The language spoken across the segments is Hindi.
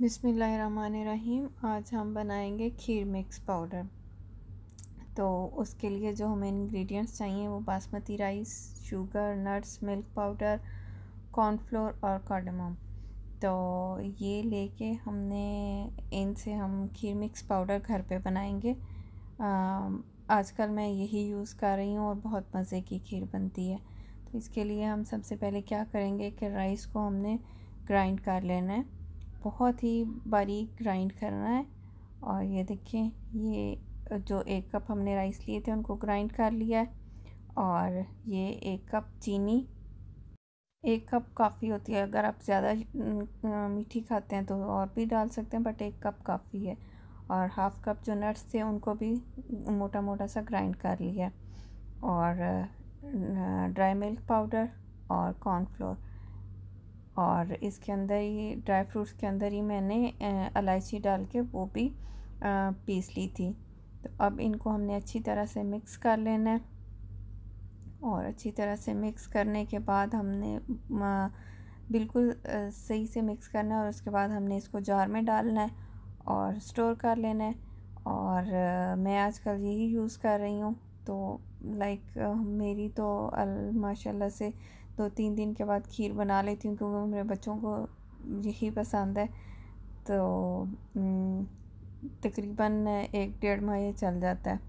बिसमीम आज हम बनाएंगे खीर मिक्स पाउडर तो उसके लिए जो हमें इंग्रेडिएंट्स चाहिए वो basmati rice sugar nuts milk powder cornflour और कार्डमम तो ये लेके हमने इनसे हम खीर मिक्स पाउडर घर पे बनाएंगे आजकल मैं यही यूज़ कर रही हूँ और बहुत मज़े की खीर बनती है तो इसके लिए हम सबसे पहले क्या करेंगे कि राइस को हमने ग्राइंड कर लेना है बहुत ही बारीक ग्राइंड करना है और ये देखिए ये जो एक कप हमने राइस लिए थे उनको ग्राइंड कर लिया है और ये एक कप चीनी एक कप काफ़ी होती है अगर आप ज़्यादा मीठी खाते हैं तो और भी डाल सकते हैं बट एक कप काफ़ी है और हाफ़ कप जो नट्स थे उनको भी मोटा मोटा सा ग्राइंड कर लिया और ड्राई मिल्क पाउडर और कॉर्नफ्लोर और इसके अंदर ही ड्राई फ्रूट्स के अंदर ही मैंने इलायची डाल के वो भी पीस ली थी तो अब इनको हमने अच्छी तरह से मिक्स कर लेना है और अच्छी तरह से मिक्स करने के बाद हमने बिल्कुल सही से मिक्स करना है और उसके बाद हमने इसको जार में डालना है और स्टोर कर लेना है और मैं आजकल यही यूज़ कर रही हूँ तो लाइक मेरी तो माशाल्लाह से दो तीन दिन के बाद खीर बना लेती हूँ क्योंकि मेरे बच्चों को यही पसंद है तो तकरीबन एक डेढ़ माह ये चल जाता है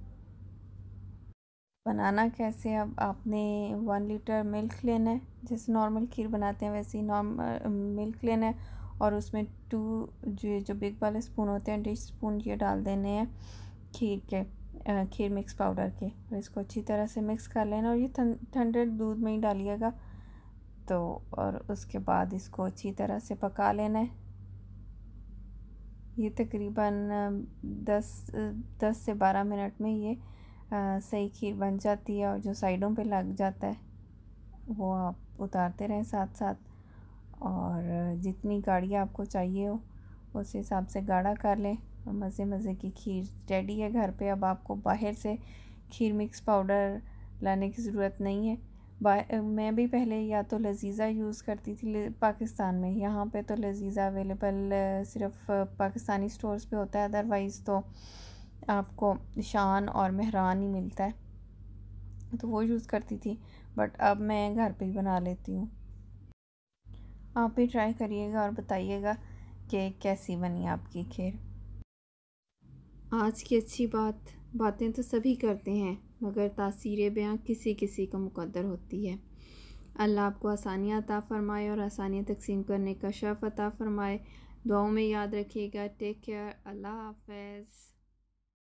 बनाना कैसे अब आपने वन लीटर मिल्क लेना है जैसे नॉर्मल खीर बनाते हैं वैसे ही नॉर्म मिल्क लेना है और उसमें टू जो जो बिग वाले स्पून होते हैं डिश स्पून ये डाल देने हैं खीर के खीर मिक्स पाउडर के और इसको अच्छी तरह से मिक्स कर लेना और ये ठंडे दूध में ही डालिएगा तो और उसके बाद इसको अच्छी तरह से पका लेना है ये तकरीबन दस दस से बारह मिनट में ये आ, सही खीर बन जाती है और जो साइडों पे लग जाता है वो आप उतारते रहें साथ साथ और जितनी गाढ़ी आपको चाहिए हो उस हिसाब से गाढ़ा कर लें मज़े मज़े की खीर रेडी है घर पे अब आपको बाहर से खीर मिक्स पाउडर लाने की ज़रूरत नहीं है मैं भी पहले या तो लजीज़ा यूज़ करती थी पाकिस्तान में यहाँ पे तो लजीज़ा अवेलेबल सिर्फ पाकिस्तानी स्टोर्स पे होता है अदरवाइज़ तो आपको शान और महरान ही मिलता है तो वो यूज़ करती थी बट अब मैं घर पे ही बना लेती हूँ आप भी ट्राई करिएगा और बताइएगा कि कैसी बनी आपकी खैर आज की अच्छी बात बातें तो सभी करते हैं मगर तासीर बयाँ किसी किसी को मुकदर होती है अल्लाह आपको आसानियाँ अता फ़रमाए और आसानियाँ तकसीम करने का शर्फ अता फ़रमाए दुआओं में याद रखिएगा टेक केयर अल्लाह हाफ